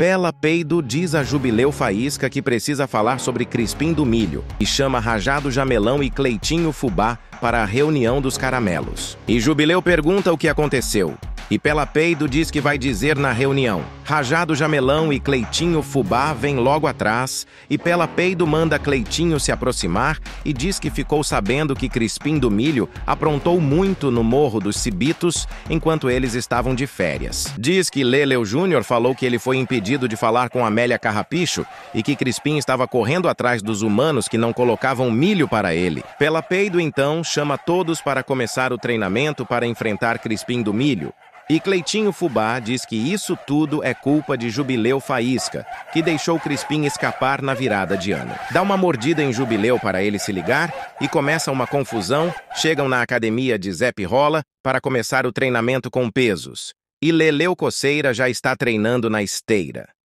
Pela Peido diz a Jubileu Faísca que precisa falar sobre Crispim do Milho e chama Rajado Jamelão e Cleitinho Fubá para a reunião dos caramelos. E Jubileu pergunta o que aconteceu. E pela peido diz que vai dizer na reunião. Rajado Jamelão e Cleitinho Fubá vêm logo atrás, e pela peido manda Cleitinho se aproximar e diz que ficou sabendo que Crispim do Milho aprontou muito no Morro dos Cibitos enquanto eles estavam de férias. Diz que Leleu Júnior falou que ele foi impedido de falar com Amélia Carrapicho e que Crispim estava correndo atrás dos humanos que não colocavam milho para ele. Pela peido, então, chama todos para começar o treinamento para enfrentar Crispim do Milho. E Cleitinho Fubá diz que isso tudo é culpa de Jubileu Faísca, que deixou Crispim escapar na virada de ano. Dá uma mordida em Jubileu para ele se ligar e começa uma confusão. Chegam na academia de Zé Rola para começar o treinamento com pesos. E Leleu Coceira já está treinando na esteira.